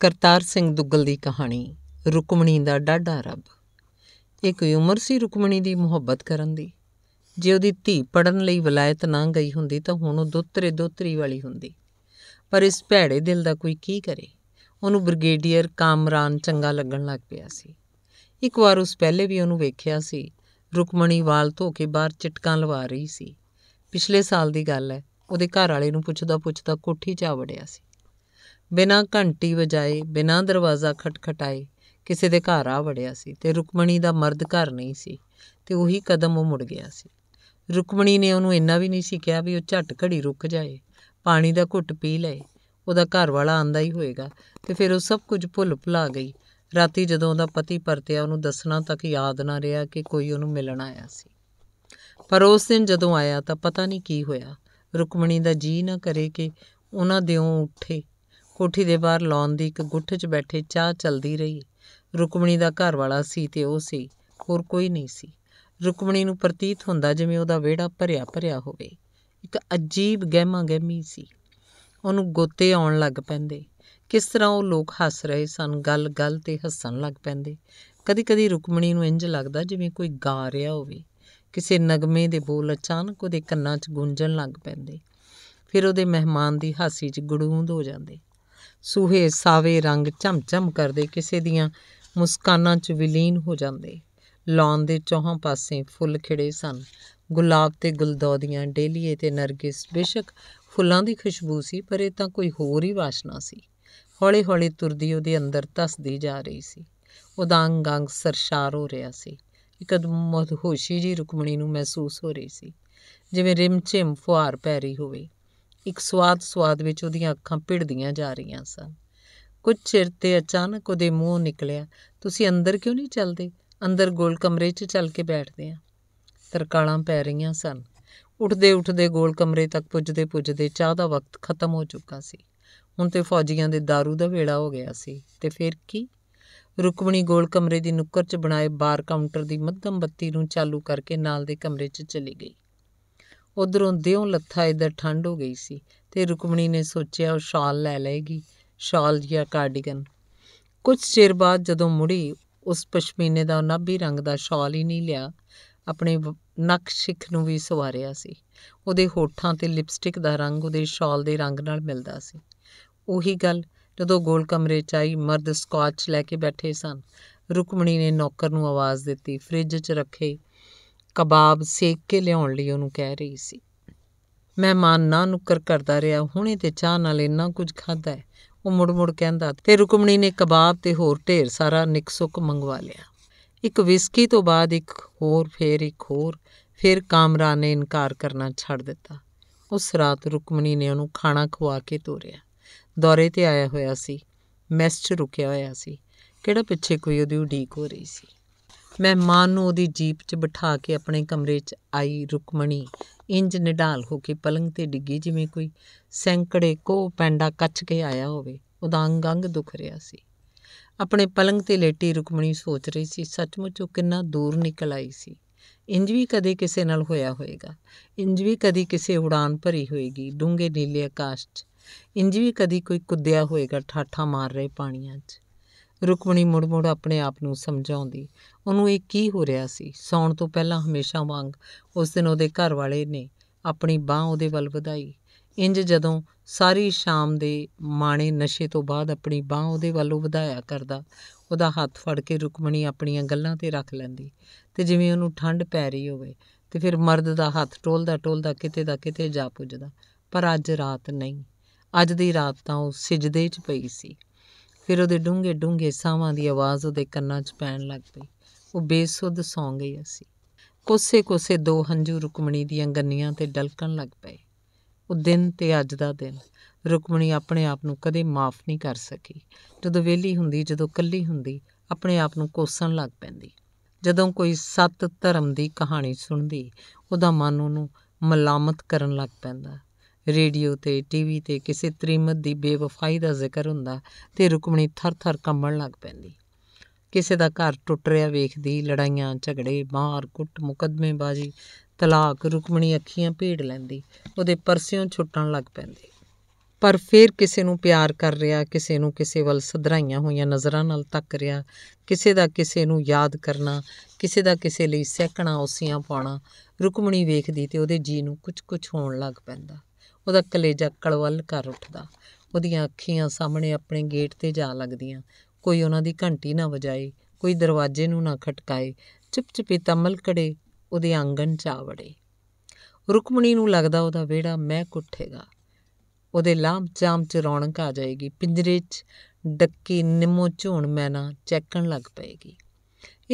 ਕਰਤਾਰ ਸਿੰਘ ਦੁੱਗਲ ਦੀ ਕਹਾਣੀ ਰੁਕਮਣੀ ਦਾ ਡਾਡਾ ਰੱਬ ਇੱਕ ਉਮਰ ਸੀ ਰੁਕਮਣੀ ਦੀ ਮੁਹੱਬਤ ਕਰਨ ਦੀ ਜੇ ਉਹਦੀ ਧੀ ਪੜਨ ਲਈ ਵਿਲਾਇਤ ਨਾ ਗਈ ਹੁੰਦੀ ਤਾਂ ਹੁਣ ਉਹ ਦੋਤਰੇ ਦੋਤਰੀ ਵਾਲੀ ਹੁੰਦੀ ਪਰ ਇਸ ਭੈੜੇ ਦਿਲ ਦਾ ਕੋਈ ਕੀ ਕਰੇ ਉਹਨੂੰ ਬ੍ਰਿਗੇਡੀਅਰ ਕਾਮਰਾਨ ਚੰਗਾ ਲੱਗਣ ਲੱਗ ਪਿਆ ਸੀ ਇੱਕ ਵਾਰ ਉਸ ਪਹਿਲੇ ਵੀ ਉਹਨੂੰ ਵੇਖਿਆ ਸੀ ਰੁਕਮਣੀ ਵਾਲ ਧੋ ਕੇ ਬਾਹਰ ਚਟਕਾਂ ਲਵਾ ਰਹੀ ਸੀ ਪਿਛਲੇ ਸਾਲ ਦੀ ਗੱਲ ਹੈ ਉਹਦੇ ਘਰ ਵਾਲੇ ਨੂੰ ਪੁੱਛਦਾ ਪੁੱਛਦਾ ਕੋਠੀ 'ਚ ਵੜਿਆ ਸੀ ਬਿਨਾ ਘੰਟੀ ਵਜਾਏ ਬਿਨਾ ਦਰਵਾਜ਼ਾ ਖਟਖਟਾਏ ਕਿਸੇ ਦੇ ਘਰ ਆ ਵੜਿਆ ਸੀ ਤੇ ਰੁਕਮਣੀ ਦਾ ਮਰਦ ਘਰ ਨਹੀਂ ਸੀ ਤੇ ਉਹੀ ਕਦਮ ਉਹ ਮੁੜ ਗਿਆ ਸੀ ਰੁਕਮਣੀ ਨੇ ਉਹਨੂੰ ਇੰਨਾ ਵੀ ਨਹੀਂ ਸੀ ਕਿਹਾ ਵੀ ਉਹ ਝਟ ਘੜੀ ਰੁਕ ਜਾਏ ਪਾਣੀ ਦਾ ਘੁੱਟ ਪੀ ਲਏ ਉਹਦਾ ਘਰ ਵਾਲਾ ਆਂਦਾ ਹੀ ਹੋਏਗਾ ਤੇ ਫਿਰ ਉਹ ਸਭ ਕੁਝ ਭੁੱਲ ਭੁਲਾ ਗਈ ਰਾਤੀ ਜਦੋਂ ਉਹਦਾ ਪਤੀ ਪਰਤਿਆ ਉਹਨੂੰ ਦੱਸਣਾ ਤੱਕ ਯਾਦ ਨਾ ਰਿਹਾ ਕਿ ਕੋਈ ਉਹਨੂੰ ਮਿਲਣ ਆਇਆ ਸੀ ਪਰ ਉਸ ਦਿਨ ਜਦੋਂ ਆਇਆ ਤਾਂ ਪਤਾ ਨਹੀਂ ਕੀ ਹੋਇਆ ਰੁਕਮਣੀ ਦਾ ਜੀ ਨਾ ਕਰੇ ਕਿ ਉਹਨਾਂ ਦਿਓ ਉੱਠੇ ਕੋਠੀ ਦੇ ਬਾਹਰ ਲੌਨ ਦੀ ਇੱਕ ਗੁੱਠ 'ਚ ਬੈਠੇ ਚਾਹ ਚਲਦੀ ਰਹੀ ਰੁਕਮਣੀ ਦਾ ਘਰ ਵਾਲਾ ਸੀ ਤੇ ਉਹ ਸੀ ਹੋਰ ਕੋਈ ਨਹੀਂ ਸੀ ਰੁਕਮਣੀ ਨੂੰ ਪ੍ਰਤੀਤ ਹੁੰਦਾ ਜਿਵੇਂ ਉਹਦਾ ਵਿਹੜਾ ਭਰਿਆ ਭਰਿਆ ਹੋਵੇ ਇੱਕ ਅਜੀਬ ਗਹਿਮਾ ਗਹਿਮੀ ਸੀ ਉਹਨੂੰ ਗੋਤੇ ਆਉਣ ਲੱਗ ਪੈਂਦੇ ਕਿਸ ਤਰ੍ਹਾਂ ਉਹ ਲੋਕ ਹੱਸ ਰਹੇ ਸਨ ਗੱਲ-ਗੱਲ ਤੇ ਹੱਸਣ ਲੱਗ ਪੈਂਦੇ ਕਦੀ-ਕਦੀ ਰੁਕਮਣੀ ਨੂੰ ਇੰਜ ਲੱਗਦਾ ਜਿਵੇਂ ਕੋਈ ਗਾ ਰਿਹਾ ਹੋਵੇ ਕਿਸੇ ਨਗਮੇ ਦੇ ਬੋਲ ਅਚਾਨਕ ਉਹਦੇ ਕੰਨਾਂ 'ਚ ਗੂੰਜਣ ਲੱਗ ਪੈਂਦੇ ਫਿਰ ਉਹਦੇ ਮਹਿਮਾਨ ਦੀ ਹਾਸੀ 'ਚ ਗੜੂੰਦ ਹੋ ਜਾਂਦੇ ਸੂਹੇ ਸਾਵੇ ਰੰਗ ਝਮਝਮ ਕਰਦੇ ਕਿਸੇ ਦੀਆਂ ਮੁਸਕਾਨਾਂ 'ਚ ਵਿਲੀਨ ਹੋ ਜਾਂਦੇ ਲੌਂ ਦੇ ਚੌਹਾਂ ਪਾਸੇ ਫੁੱਲ ਖਿੜੇ ਸਨ ਗੁਲਾਬ ਤੇ ਗੁਲਦੌਦੀਆਂ ਡੇਲੀਏ ਤੇ ਨਰਗਿਸ ਬੇਸ਼ੱਕ ਫੁੱਲਾਂ ਦੀ ਖੁਸ਼ਬੂ ਸੀ ਪਰ ਇਹ ਤਾਂ ਕੋਈ ਹੋਰ ਹੀ ਵਾਸ਼ਨਾ ਸੀ ਹੌਲੀ-ਹੌਲੀ ਤੁਰਦੀ ਉਹਦੇ ਅੰਦਰ ਤਸਦੀ ਜਾ ਰਹੀ ਸੀ ਉਹਦਾ ਅੰਗ-ਅੰਗ ਸਰਸ਼ਾਰ ਹੋ ਰਿਹਾ ਸੀ ਇੱਕਦਮ ਮਦਹੋਸ਼ੀ ਜੀ ਰੁਕਮਣੀ ਨੂੰ ਮਹਿਸੂਸ ਹੋ ਰਹੀ ਸੀ ਜਿਵੇਂ ਰਿਮਚਿਮ ਫੁਹਾਰ ਪੈ ਰਹੀ ਹੋਵੇ ਇੱਕ ਸਵਾਦ-ਸਵਾਦ ਵਿੱਚ ਉਹਦੀਆਂ ਅੱਖਾਂ ਭਿੜਦੀਆਂ ਜਾ ਰਹੀਆਂ ਸਨ ਕੁਝ ਚਿਰ ਤੇ ਅਚਾਨਕ ਉਹਦੇ ਮੂੰਹ ਨਿਕਲਿਆ ਤੁਸੀਂ ਅੰਦਰ ਕਿਉਂ ਨਹੀਂ ਚੱਲਦੇ ਅੰਦਰ ਗੋਲ ਕਮਰੇ 'ਚ ਚੱਲ ਕੇ ਬੈਠਦੇ ਆ ਤਰਕਾਲਾਂ ਪੈ ਰਹੀਆਂ ਸਨ ਉੱਠਦੇ ਉੱਠਦੇ ਗੋਲ ਕਮਰੇ ਤੱਕ ਪੁੱਜਦੇ ਪੁੱਜਦੇ ਚਾਹ ਦਾ ਵਕਤ ਖਤਮ ਹੋ ਚੁੱਕਾ ਸੀ ਹੁਣ ਤੇ ਫੌਜੀਆਂ ਦੇ दारू ਦਾ ਵੇਲਾ ਹੋ ਗਿਆ ਸੀ ਤੇ ਫਿਰ ਕੀ ਰੁਕਮਣੀ ਗੋਲ ਕਮਰੇ ਦੀ ਨੁੱਕਰ 'ਚ ਬਣਾਏ ਬਾਰ ਕਾਊਂਟਰ ਦੀ ਮੱਧਮ ਬੱਤੀ ਨੂੰ ਚਾਲੂ ਕਰਕੇ ਨਾਲ ਦੇ ਕਮਰੇ 'ਚ ਚਲੀ ਗਈ ਉਧਰੋਂ ਦਿਓ ਲੱਥਾ ਇਧਰ ਠੰਡ ਹੋ ਗਈ ਸੀ ਤੇ ਰੁਕਮਣੀ ਨੇ ਸੋਚਿਆ ਉਹ ਸ਼ਾਲ ਲੈ ਲਏਗੀ ਸ਼ਾਲ ਜਾਂ ਕਾਰਡੀਗਨ ਕੁਝ ਚਿਰ ਬਾਅਦ ਜਦੋਂ ਮੁੜੀ ਉਸ ਪਸ਼ਮੀਨੇ ਦਾ ਨਾਭੀ ਰੰਗ ਦਾ ਸ਼ਾਲ ਹੀ ਨਹੀਂ ਲਿਆ ਆਪਣੇ ਨੱਕ ਸਿੱਖ ਨੂੰ ਵੀ ਸਵਾਰਿਆ ਸੀ ਉਹਦੇ ਹੋਠਾਂ ਤੇ ਲਿਪਸਟਿਕ ਦਾ ਰੰਗ ਉਹਦੇ ਸ਼ਾਲ ਦੇ ਰੰਗ ਨਾਲ ਮਿਲਦਾ ਸੀ ਉਹੀ ਗੱਲ ਜਦੋਂ ਗੋਲ ਕਮਰੇ 'ਚ ਆਈ ਮਰਦ ਸਕਾਚ ਲੈ ਕੇ ਬੈਠੇ ਸਨ ਰੁਕਮਣੀ ਨੇ ਨੌਕਰ ਨੂੰ ਆਵਾਜ਼ ਦਿੱਤੀ ਫ੍ਰਿਜ 'ਚ ਰੱਖੇ ਕਬਾਬ ਸੇਕ ਕੇ ਲਿਆਉਣ ਲਈ ਉਹਨੂੰ ਕਹਿ ਰਹੀ ਸੀ ਮਹਿਮਾਨ ਨਾ ਨੁਕਰ ਕਰਦਾ ਰਿਹਾ ਹੁਣੇ ਤੇ ਚਾਹ ਨਾਲ ਇੰਨਾ ਕੁਝ ਖਾਦਾ ਉਹ ਮੁੜ-ਮੁੜ ਕਹਿੰਦਾ ਤੇ ਰੁਕਮਣੀ ਨੇ ਕਬਾਬ ਤੇ ਹੋਰ ਢੇਰ ਸਾਰਾ ਨਿਕਸੁਕ ਮੰਗਵਾ ਲਿਆ ਇੱਕ ਵਿਸਕੀ ਤੋਂ ਬਾਅਦ ਇੱਕ ਹੋਰ ਫੇਰ ਇੱਕ ਹੋਰ ਫਿਰ ਕਾਮਰਾਨ ਨੇ ਇਨਕਾਰ ਕਰਨਾ ਛੱਡ ਦਿੱਤਾ ਉਸ ਰਾਤ ਰੁਕਮਣੀ ਨੇ ਉਹਨੂੰ ਖਾਣਾ ਖਵਾ ਕੇ ਤੋਰਿਆ ਦੌਰੇ ਤੇ ਆਇਆ ਹੋਇਆ ਸੀ ਮੈਸ 'ਚ ਰੁਕਿਆ ਹੋਇਆ ਸੀ ਕਿਹੜਾ ਪਿੱਛੇ ਕੋਈ ਉਹਦੀ ਉਡੀਕ ਹੋ ਰਹੀ ਸੀ ਮੈਂ ਮਾਂ ਨੂੰ ਉਹਦੀ ਜੀਪ 'ਚ ਬਿਠਾ ਕੇ ਆਪਣੇ ਕਮਰੇ 'ਚ ਆਈ ਰੁਕਮਣੀ ਇੰਜ ਨਿਡਾਲ ਹੋ ਕੇ ਪਲੰਗ ਤੇ ਡਿੱਗੀ ਜਿਵੇਂ ਕੋਈ ਸੈਂਕੜੇ ਕੋ ਪੈਂਡਾ ਕੱਚ ਕੇ ਆਇਆ ਹੋਵੇ ਉਹਦਾ ਅੰਗ ਅੰਗ ਦੁਖ ਰਿਹਾ ਸੀ ਆਪਣੇ ਪਲੰਗ ਤੇ ਲੇਟੀ ਰੁਕਮਣੀ ਸੋਚ ਰਹੀ ਸੀ ਸੱਚਮੁੱਚ ਉਹ ਕਿੰਨਾ ਦੂਰ ਨਿਕਲ ਆਈ ਸੀ ਇੰਜ ਵੀ ਕਦੇ ਕਿਸੇ ਨਾਲ ਹੋਇਆ ਹੋਵੇਗਾ ਇੰਜ ਵੀ ਕਦੀ ਕਿਸੇ ਉਡਾਨ ਭਰੀ ਹੋਏਗੀ ਡੂੰਗੇ ਨੀਲੇ ਆਕਾਸ਼ 'ਚ ਇੰਜ ਵੀ ਕਦੀ ਕੋਈ ਕੁੱਦਿਆ ਹੋਏਗਾ ਠਾਠਾ ਮਾਰ ਰਹੇ ਪਾਣੀਆਂ 'ਚ ਰੁਕਮਣੀ ਮੁੜ ਮੁੜ ਆਪਣੇ ਆਪ ਨੂੰ ਸਮਝਾਉਂਦੀ ਉਹਨੂੰ ਇਹ ਕੀ ਹੋ ਰਿਹਾ ਸੀ ਸੌਣ ਤੋਂ ਪਹਿਲਾਂ ਹਮੇਸ਼ਾ ਵਾਂਗ ਉਸ ਦਿਨ ਉਹਦੇ ਘਰ ਵਾਲੇ ਨੇ ਆਪਣੀ ਬਾਹ ਉਹਦੇ ਵੱਲ ਵਧਾਈ ਇੰਜ ਜਦੋਂ ਸਾਰੀ ਸ਼ਾਮ ਦੇ ਮਾਣੇ ਨਸ਼ੇ ਤੋਂ ਬਾਅਦ ਆਪਣੀ ਬਾਹ ਉਹਦੇ ਵੱਲੋਂ ਵਧਾਇਆ ਕਰਦਾ ਉਹਦਾ ਹੱਥ ਫੜ ਕੇ ਰੁਕਮਣੀ ਆਪਣੀਆਂ ਗੱਲਾਂ ਤੇ ਰੱਖ ਲੈਂਦੀ ਤੇ ਜਿਵੇਂ ਉਹਨੂੰ ਠੰਡ ਪੈ ਰਹੀ ਹੋਵੇ ਤੇ ਫਿਰ ਮਰਦ ਦਾ ਹੱਥ ਟੋਲਦਾ ਟੋਲਦਾ ਕਿਤੇ ਦਾ ਕਿਤੇ ਜਾ ਪੁੱਜਦਾ ਪਰ ਅੱਜ ਰਾਤ ਨਹੀਂ ਅੱਜ ਦੀ ਰਾਤ ਤਾਂ ਉਹ ਸਜਦੇ 'ਚ ਪਈ ਸੀ ਫਿਰ ਉਹਦੇ ਡੂੰਗੇ ਡੂੰਗੇ ਸਾਵਾਂ ਦੀ ਆਵਾਜ਼ ਉਹਦੇ ਕੰਨਾਂ 'ਚ ਪੈਣ ਲੱਗ ਪਈ ਉਹ ਬੇਸੁੱਧ ਸੌਂ ਗਈ ਅਸੀਂ ਕੋਸੇ ਕੋਸੇ ਦੋ ਹੰਝੂ ਰੁਕਮਣੀ ਦੀਆਂ ਗੰਨੀਆਂ ਤੇ ਡਲਕਣ ਲੱਗ ਪਏ ਉਹ ਦਿਨ ਤੇ ਅੱਜ ਦਾ ਦਿਨ ਰੁਕਮਣੀ ਆਪਣੇ ਆਪ ਨੂੰ ਕਦੇ ਮਾਫ ਨਹੀਂ ਕਰ ਸਕੀ ਜਦੋਂ ਵਿਹਲੀ ਹੁੰਦੀ ਜਦੋਂ ਕੱਲੀ ਹੁੰਦੀ ਆਪਣੇ ਆਪ ਨੂੰ ਕੋਸਣ ਲੱਗ ਪੈਂਦੀ ਜਦੋਂ ਕੋਈ ਸਤ ਧਰਮ ਦੀ ਕਹਾਣੀ ਸੁਣਦੀ ਉਹਦਾ ਮਨ ਉਹਨੂੰ ਮਲਾਮਤ ਕਰਨ ਲੱਗ ਪੈਂਦਾ ਰੇਡੀਓ ਤੇ ਟੀਵੀ ਤੇ ਕਿਸੇ ਤ੍ਰਿਮਤ ਦੀ ਬੇਵਫਾਈ ਦਾ ਜ਼ਿਕਰ ਹੁੰਦਾ ਤੇ ਰੁਕਮਣੀ ਥਰ-ਥਰ ਕੰਬਣ ਲੱਗ ਪੈਂਦੀ ਕਿਸੇ ਦਾ ਘਰ ਟੁੱਟ ਰਿਹਾ ਵੇਖਦੀ ਲੜਾਈਆਂ ਝਗੜੇ ਮਾਰ ਕੁੱਟ ਮੁਕਦਮੇਬਾਜ਼ੀ ਤਲਾਕ ਰੁਕਮਣੀ ਅੱਖੀਆਂ ਭੇੜ ਲੈਂਦੀ ਉਹਦੇ ਪਰਸਿਓਂ ਛੁੱਟਣ ਲੱਗ ਪੈਂਦੀ ਪਰ ਫਿਰ ਕਿਸੇ ਨੂੰ ਪਿਆਰ ਕਰ ਰਿਹਾ ਕਿਸੇ ਨੂੰ ਕਿਸੇ ਵੱਲ ਸਧਰਾਈਆਂ ਹੋਈਆਂ ਨਜ਼ਰਾਂ ਨਾਲ ਤੱਕ ਰਿਹਾ ਕਿਸੇ ਦਾ ਕਿਸੇ ਨੂੰ ਯਾਦ ਕਰਨਾ ਕਿਸੇ ਦਾ ਕਿਸੇ ਲਈ ਸਹਿਕਣਾ ਉਸੀਆਂ ਪਾਉਣਾ ਰੁਕਮਣੀ ਵੇਖਦੀ ਤੇ ਉਹਦੇ ਜੀ ਨੂੰ ਕੁਝ ਕੁਝ ਹੋਣ ਲੱਗ ਪੈਂਦਾ ਉਹਦਾ ਕਲੇਜਾ ਕਲਵਲ ਕਰ ਉੱਠਦਾ ਉਹਦੀਆਂ ਅੱਖੀਆਂ ਸਾਹਮਣੇ ਆਪਣੇ ਗੇਟ ਤੇ ਜਾ ਲੱਗਦੀਆਂ ਕੋਈ ਉਹਨਾਂ ਦੀ ਘੰਟੀ ਨਾ ਵਜਾਏ ਕੋਈ ਦਰਵਾਜ਼ੇ ਨੂੰ ਨਾ ਖਟਕਾਏ ਤਮਲ ਕੜੇ ਉਹਦੇ ਆਂਗਣ 'ਚ ਆਵੜੇ ਰੁਕਮਣੀ ਨੂੰ ਲੱਗਦਾ ਉਹਦਾ ਵਿਹੜਾ ਮਹਿਕ ਉੱਠੇਗਾ ਉਹਦੇ ਲਾਂਭ ਜਾਮ 'ਚ ਰੌਣਕ ਆ ਜਾਏਗੀ ਪਿੰਜਰੇ 'ਚ ਡੱਕੀ ਨਿੰਮੋ ਝੋਣ ਮੈਨਾ ਚੈਕਣ ਲੱਗ ਪਏਗੀ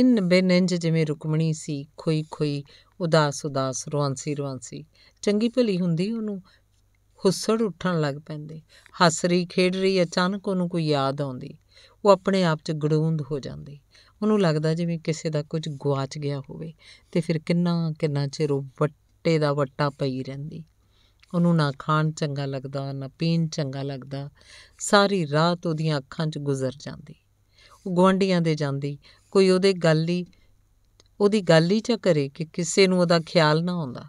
ਇਨ ਬੇਨੰਜ ਜਿਵੇਂ ਰੁਕਮਣੀ ਸੀ ਖੋਈ ਖੋਈ ਉਦਾਸ ਉਦਾਸ ਰਵਾਂਸੀ ਰਵਾਂਸੀ ਚੰਗੀ ਭਲੀ ਹੁੰਦੀ ਉਹਨੂੰ ਹੁਸੜ ਉੱਠਣ ਲੱਗ ਪੈਂਦੇ ਹੱਸ ਰਹੀ ਖੇਡ ਰਹੀ ਅਚਾਨਕ ਉਹਨੂੰ ਕੋਈ ਯਾਦ ਆਉਂਦੀ ਉਹ ਆਪਣੇ ਆਪ 'ਚ ਗੜੂੰਦ ਹੋ ਜਾਂਦੀ ਉਹਨੂੰ ਲੱਗਦਾ ਜਿਵੇਂ ਕਿਸੇ ਦਾ ਕੁਝ ਗਵਾਚ ਗਿਆ ਹੋਵੇ ਤੇ ਫਿਰ ਕਿੰਨਾ ਕਿੰਨਾ ਚਿਰ ਉਹ ਵੱਟੇ ਦਾ ਵੱਟਾ ਪਈ ਰਹਿੰਦੀ ਉਹਨੂੰ ਨਾ ਖਾਣ ਚੰਗਾ ਲੱਗਦਾ ਨਾ ਪੀਣ ਚੰਗਾ ਲੱਗਦਾ ਸਾਰੀ ਰਾਤ ਉਹਦੀਆਂ ਅੱਖਾਂ 'ਚ ਗੁਜ਼ਰ ਜਾਂਦੀ ਉਹ ਗਵਾਂਡੀਆਂ ਦੇ ਜਾਂਦੀ ਕੋਈ ਉਹਦੇ ਗੱਲ ਹੀ ਉਹਦੀ ਗੱਲ ਹੀ ਚ ਕਰੇ ਕਿ ਕਿਸੇ ਨੂੰ ਉਹਦਾ ਖਿਆਲ ਨਾ ਆਉਂਦਾ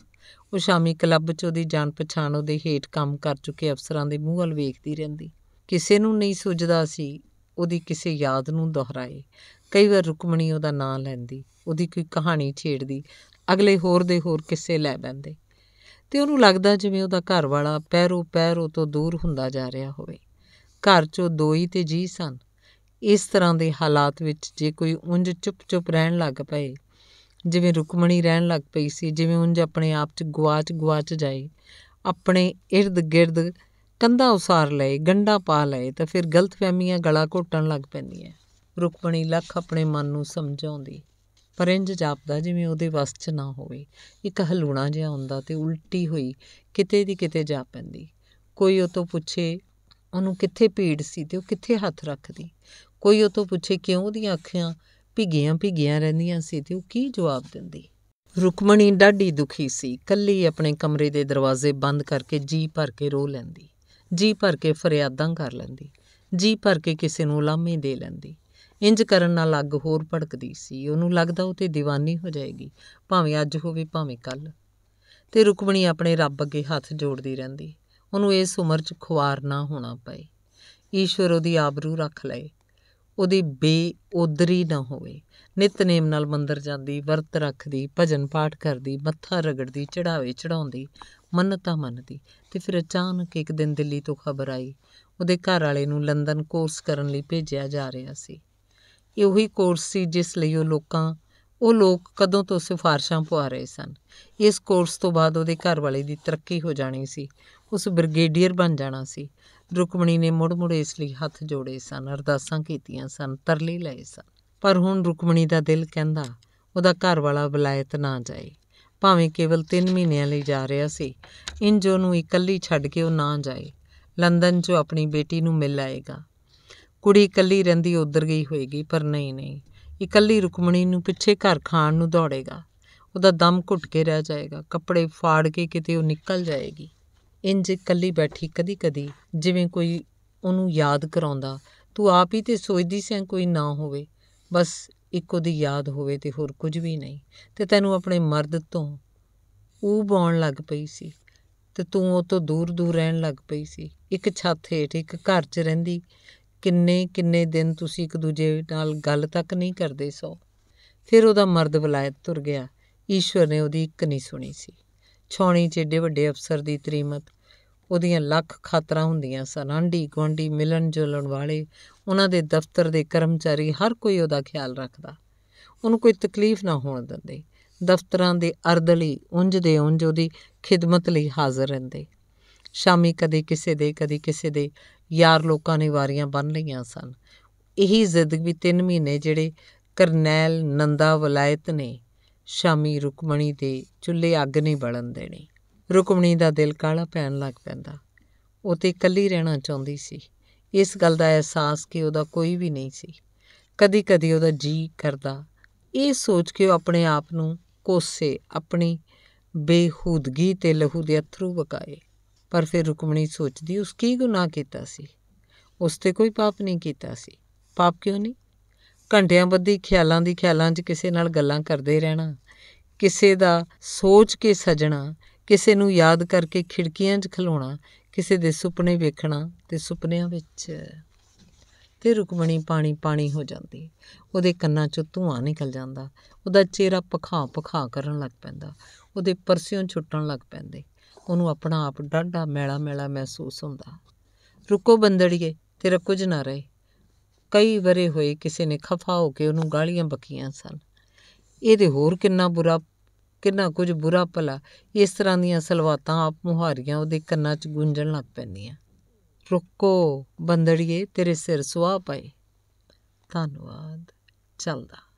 ਉਹ ਸ਼ਾਮੀ ਕਲੱਬ 'ਚ ਉਹਦੀ ਜਾਣ ਪਛਾਣ ਉਹਦੇ ਹੇਠ ਕੰਮ ਕਰ ਚੁੱਕੇ ਅਫਸਰਾਂ ਦੇ ਮੂੰਹ ਵੱਲ ਵੇਖਦੀ ਰਹਿੰਦੀ ਕਿਸੇ ਨੂੰ ਨਹੀਂ ਸੁਝਦਾ ਸੀ ਉਹਦੀ ਕਿਸੇ ਯਾਦ ਨੂੰ ਦੁਹਰਾਏ ਕਈ ਵਾਰ ਰੁਕਮਣੀ ਉਹਦਾ ਨਾਂ ਲੈਂਦੀ ਉਹਦੀ ਕੋਈ ਕਹਾਣੀ ਛੇੜਦੀ ਅਗਲੇ ਹੋਰ ਦੇ ਹੋਰ ਕਿੱਸੇ ਲੈ ਬੰਦੇ ਤੇ ਉਹਨੂੰ ਲੱਗਦਾ ਜਿਵੇਂ ਉਹਦਾ ਘਰ ਵਾਲਾ ਪੈਰੋ ਪੈਰੋ ਤੋਂ ਦੂਰ ਹੁੰਦਾ ਜਾ ਰਿਹਾ ਹੋਵੇ ਘਰ 'ਚੋਂ ਦੋ ਹੀ ਤੇ ਜੀ ਸਨ ਇਸ ਤਰ੍ਹਾਂ ਦੇ ਹਾਲਾਤ ਵਿੱਚ ਜੇ ਕੋਈ ਉਂਝ ਚੁੱਪ-ਚੁੱਪ ਰਹਿਣ ਲੱਗ ਪਏ ਜਿਵੇਂ ਰੁਕਮਣੀ ਰਹਿਣ ਲੱਗ ਪਈ ਸੀ ਜਿਵੇਂ ਉਂਝ ਆਪਣੇ ਆਪ 'ਚ ਗਵਾਚ ਗਵਾਚ ਜਾਏ ਆਪਣੇ ird gird ਕੰਧਾ ਉਸਾਰ ਲਏ ਗੰਡਾ ਪਾ ਲਏ ਤਾਂ ਫਿਰ ਗਲਤਫਹਿਮੀਆਂ ਗਲਾ ਘੋਟਣ ਲੱਗ ਪੈਂਦੀਆਂ ਰੁਕਮਣੀ ਲੱਖ ਆਪਣੇ ਮਨ ਨੂੰ ਸਮਝਾਉਂਦੀ ਪਰ ਇੰਜ ਜਾਪਦਾ ਜਿਵੇਂ ਉਹਦੇ ਵਸ 'ਚ ਨਾ ਹੋਵੇ ਇੱਕ ਹਲੂਣਾ ਜਿਹਾ ਹੁੰਦਾ ਤੇ ਉਲਟੀ ਹੋਈ ਕਿਤੇ ਦੀ ਕਿਤੇ ਜਾ ਪੈਂਦੀ ਕੋਈ ਉਹ ਤੋਂ ਪੁੱਛੇ ਉਹਨੂੰ ਕਿੱਥੇ ਪੀੜ ਸੀ ਤੇ ਉਹ ਕਿੱਥੇ ਹੱਥ ਰੱਖਦੀ ਕੋਈ ਉਹ ਤੋਂ ਪੁੱਛੇ ਕਿਉਂ ਉਹਦੀਆਂ ਅੱਖਾਂ ਭਿਗੀਆਂ ਭਿਗੀਆਂ ਰਹਿੰਦੀਆਂ ਸੀ ਤੇ ਉਹ ਕੀ ਜਵਾਬ ਦਿੰਦੀ ਰੁਕਮਣੀ ਡਾਢੀ ਦੁਖੀ ਸੀ ਕੱਲੀ ਆਪਣੇ ਕਮਰੇ ਦੇ ਦਰਵਾਜ਼ੇ ਬੰਦ ਕਰਕੇ ਜੀ ਭਰ ਕੇ ਰੋ ਲੈਂਦੀ ਜੀ ਭਰ ਕੇ ਫਰਿਆਦਾਂ ਕਰ ਲੈਂਦੀ ਜੀ ਭਰ ਕੇ ਕਿਸੇ ਨੂੰ ਲਾਮੇ ਦੇ ਲੈਂਦੀ ਇੰਜ ਕਰਨ ਨਾਲ ਅੱਗ ਹੋਰ ਭੜਕਦੀ ਸੀ ਉਹਨੂੰ ਲੱਗਦਾ ਉਹ ਤੇ دیਵਾਨੀ ਹੋ ਜਾਏਗੀ ਭਾਵੇਂ ਅੱਜ ਹੋਵੇ ਭਾਵੇਂ ਕੱਲ ਤੇ ਰੁਕਮਣੀ ਆਪਣੇ ਰੱਬ ਅੱਗੇ ਹੱਥ ਜੋੜਦੀ ਰਹਿੰਦੀ ਉਹਨੂੰ ਇਸ ਉਮਰ 'ਚ ਖੁਆਰ ਨਾ ਹੋਣਾ ਪਏ ਈਸ਼ਵਰ ਉਹਦੀ ਆਬਰੂ ਰੱਖ ਲਏ ਉਹਦੀ ਬੇਉਦਰੀ ਨਾ ਹੋਵੇ ਨਿਤਨੇਮ ਨਾਲ ਮੰਦਰ ਜਾਂਦੀ ਵਰਤ ਰੱਖਦੀ ਭਜਨ ਪਾਠ ਕਰਦੀ ਮੱਥਾ ਰਗੜਦੀ ਚੜਾਵੇ ਚੜਾਉਂਦੀ ਮੰਨਤਾ ਮੰਨਦੀ ਤੇ ਫਿਰ ਅਚਾਨਕ ਇੱਕ ਦਿਨ ਦਿੱਲੀ ਤੋਂ ਖਬਰ ਆਈ ਉਹਦੇ ਘਰ ਵਾਲੇ ਨੂੰ ਲੰਡਨ ਕੋਰਸ ਕਰਨ ਲਈ ਭੇਜਿਆ ਜਾ ਰਿਹਾ ਸੀ ਇਹ ਉਹੀ ਕੋਰਸ ਸੀ ਜਿਸ ਲਈ ਉਹ ਲੋਕਾਂ ਉਹ ਲੋਕ ਕਦੋਂ ਤੋਂ ਸਿਫਾਰਿਸ਼ਾਂ ਪਵਾ ਰਹੇ ਸਨ ਇਸ ਕੋਰਸ ਤੋਂ ਬਾਅਦ ਉਹਦੇ ਘਰ ਵਾਲੇ ਦੀ ਤਰੱਕੀ ਹੋ ਜਾਣੀ ਸੀ ਉਸ ਬ੍ਰਿਗੇਡੀਅਰ ਬਣ ਜਾਣਾ ਸੀ ਰੁਕਮਣੀ ਨੇ ਮੁੜ-ਮੁੜ ਇਸ ਲਈ ਹੱਥ ਜੋੜੇ ਸਨ ਅਰਦਾਸਾਂ ਕੀਤੀਆਂ ਸਨ ਤਰਲੇ ਲਏ ਸਨ ਪਰ ਹੁਣ ਰੁਕਮਣੀ ਦਾ ਦਿਲ ਕਹਿੰਦਾ ਉਹਦਾ ਘਰ ਵਾਲਾ ਬਲਾਇਤ ਨਾ ਜਾਏ ਭਾਵੇਂ ਕੇਵਲ 3 ਮਹੀਨਿਆਂ ਲਈ ਜਾ ਰਿਹਾ ਸੀ ਇੰਜੋ ਨੂੰ ਇਕੱਲੀ ਛੱਡ ਕੇ ਉਹ ਨਾ ਜਾਏ ਲੰਡਨ 'ਚ ਆਪਣੀ ਬੇਟੀ ਨੂੰ ਮਿਲ ਆਏਗਾ ਕੁੜੀ ਇਕੱਲੀ ਰਹਿੰਦੀ ਉਧਰ ਗਈ ਹੋਏਗੀ ਪਰ ਨਹੀਂ ਨਹੀਂ ਇਕੱਲੀ ਰੁਕਮਣੀ ਨੂੰ ਪਿੱਛੇ ਘਰ ਖਾਣ ਨੂੰ ਦੌੜੇਗਾ ਉਹਦਾ ਦਮ ਘੁੱਟ ਕੇ ਰਹਿ ਜਾਏਗਾ ਕੱਪੜੇ ਫਾੜ ਕੇ ਕਿਤੇ ਉਹ ਨਿਕਲ ਜਾਏਗੀ ਇੰਜ ਇਕੱਲੀ ਬੈਠੀ ਕਦੀ-ਕਦੀ ਜਿਵੇਂ ਕੋਈ ਉਹਨੂੰ ਯਾਦ ਕਰਾਉਂਦਾ ਤੂੰ ਆਪ ਹੀ ਤੇ ਸੋਚਦੀ ਸੈਂ ਕੋਈ ਨਾ ਹੋਵੇ ਬਸ ਇੱਕ ਉਹਦੀ ਯਾਦ ਹੋਵੇ ਤੇ ਹੋਰ ਕੁਝ ਵੀ ਨਹੀਂ ਤੇ ਤੈਨੂੰ ਆਪਣੇ ਮਰਦ ਤੋਂ ਉਹ ਆਉਣ ਲੱਗ ਪਈ ਸੀ ਤੇ ਤੂੰ ਉਹ ਤੋਂ ਦੂਰ-ਦੂਰ ਰਹਿਣ ਲੱਗ ਪਈ ਸੀ ਇੱਕ ਛੱਤ ਹੇਠ ਇੱਕ ਘਰ 'ਚ ਰਹਿੰਦੀ ਕਿੰਨੇ ਕਿੰਨੇ ਦਿਨ ਤੁਸੀਂ ਇੱਕ ਦੂਜੇ ਨਾਲ ਗੱਲ ਤੱਕ ਨਹੀਂ ਕਰਦੇ ਸੋ ਫਿਰ ਉਹਦਾ ਮਰਦ ਬੁਲਾਇਤ ਤੁਰ ਗਿਆ ਈਸ਼ਵਰ ਨੇ ਉਹਦੀ ਇੱਕ ਨਹੀਂ ਸੁਣੀ ਸੀ ਚ ਏਡੇ ਵੱਡੇ ਅਫਸਰ ਦੀ ਤਰੀਮਤ ਉਹਦੀਆਂ ਲੱਖ ਖਾਤਰਾ ਹੁੰਦੀਆਂ ਸਨ ਆਂਢੀ ਗੁਆਂਢੀ ਮਿਲਣ ਜੁਲਣ ਵਾਲੇ ਉਹਨਾਂ ਦੇ ਦਫ਼ਤਰ ਦੇ ਕਰਮਚਾਰੀ ਹਰ ਕੋਈ ਉਹਦਾ ਖਿਆਲ ਰੱਖਦਾ ਉਹਨੂੰ ਕੋਈ ਤਕਲੀਫ ਨਾ ਹੋਣ ਦਿੰਦੇ ਦਫ਼ਤਰਾਂ ਦੇ ਅਰਦ ਲਈ ਉਂਝ ਦੇ ਉਂਝ ਉਹਦੀ ਖਿਦਮਤ ਲਈ ਹਾਜ਼ਰ ਰਹਿੰਦੇ ਸ਼ਾਮੀ ਕਦੇ ਕਿਸੇ ਦੇ ਕਦੇ ਕਿਸੇ ਦੇ ਯਾਰ ਲੋਕਾਂ ਨੇ ਵਾਰੀਆਂ ਬੰਨ ਲਈਆਂ ਸਨ ਇਹੀ ਜ਼ਿੰਦਗੀ 3 ਮਹੀਨੇ ਜਿਹੜੇ ਕਰਨੈਲ ਨੰਦਾ ਵਲਾਇਤ ਨੇ ਸ਼ਾਮੀ ਰੁਕਮਣੀ ਦੇ ਚੁੱਲ੍ਹੇ ਅੱਗ ਨਹੀਂ ਬਲਣ ਦੇਣੀ ਰੁਕਮਣੀ ਦਾ ਦਿਲ ਕਾਲਾ ਪੈਣ ਲੱਗ ਪੈਂਦਾ ਉਹ ਤੇ ਇਕੱਲੀ ਰਹਿਣਾ ਚਾਹੁੰਦੀ ਸੀ ਇਸ ਗੱਲ ਦਾ ਅਹਿਸਾਸ ਕਿ ਉਹਦਾ ਕੋਈ ਵੀ ਨਹੀਂ ਸੀ ਕਦੀ-ਕਦੀ ਉਹਦਾ ਜੀ ਕਰਦਾ ਇਹ ਸੋਚ ਕੇ ਉਹ ਆਪਣੇ ਆਪ ਨੂੰ ਕੋਸੇ ਆਪਣੀ ਬੇਹੂਦਗੀ ਤੇ ਲਹੂ ਦੇ ਅਥਰੂ ਵਕਾਏ ਪਰ ਫਿਰ ਰੁਕਮਣੀ ਸੋਚਦੀ ਉਸ ਕੀ ਗੁਨਾਹ ਕੀਤਾ ਸੀ ਉਸ ਤੇ ਕੋਈ ਪਾਪ ਨਹੀਂ ਕੀਤਾ ਸੀ ਪਾਪ ਕਿਉਂ ਨਹੀਂ ਘੰਟਿਆਂ ਬੱਧੀ ਖਿਆਲਾਂ ਦੀ ਖਿਆਲਾਂ 'ਚ ਕਿਸੇ ਨਾਲ ਗੱਲਾਂ ਕਰਦੇ ਰਹਿਣਾ ਕਿਸੇ ਦਾ ਸੋਚ ਕੇ ਸਜਣਾ ਕਿਸੇ ਨੂੰ ਯਾਦ ਕਰਕੇ ਖਿੜਕੀਆਂ 'ਚ ਖਲੋਣਾ ਕਿਸੇ ਦੇ ਸੁਪਨੇ ਵੇਖਣਾ ਤੇ ਸੁਪਨਿਆਂ ਵਿੱਚ ਤੇ ਰੁਕਮਣੀ ਪਾਣੀ ਪਾਣੀ ਹੋ ਜਾਂਦੀ ਉਹਦੇ ਕੰਨਾਂ 'ਚੋਂ ਧੂਆਂ ਨਿਕਲ ਜਾਂਦਾ ਉਹਦਾ ਚਿਹਰਾ ਪਖਾ ਪਖਾ ਕਰਨ ਲੱਗ ਪੈਂਦਾ ਉਹਦੇ ਪਰਸਿਓਂ ਛੁੱਟਣ ਲੱਗ ਪੈਂਦੇ ਉਹਨੂੰ ਆਪਣਾ ਆਪ ਡਾਡਾ ਮੈਲਾ ਮੈਲਾ ਮਹਿਸੂਸ ਹੁੰਦਾ ਰੁਕੋ ਬੰਦੜੀਏ ਤੇਰਾ ਕੁਝ ਨਾ ਰਹੇ ਕਈ ਵਰੇ ਹੋਏ ਕਿਸੇ ਨੇ ਖਫਾ ਹੋ ਕੇ ਉਹਨੂੰ ਗਾਲੀਆਂ ਬਕੀਆਂ ਸਨ ਇਹਦੇ ਹੋਰ ਕਿੰਨਾ ਬੁਰਾ ਕਿੰਨਾ ਕੁਝ ਬੁਰਾ ਭਲਾ ਇਸ ਤਰ੍ਹਾਂ ਦੀਆਂ ਸਲਵਾਤਾਂ ਆਪ ਮੁਹਾਰੀਆਂ ਉਹਦੇ ਕੰਨਾਂ 'ਚ ਗੂੰਜਣ ਲੱਗ ਪੈਂਦੀਆਂ ਰੁਕੋ ਬੰਦੜੀਏ ਤੇਰੇ ਸਿਰ ਸੁਆ ਪਏ ਧੰਨਵਾਦ ਚੱਲਦਾ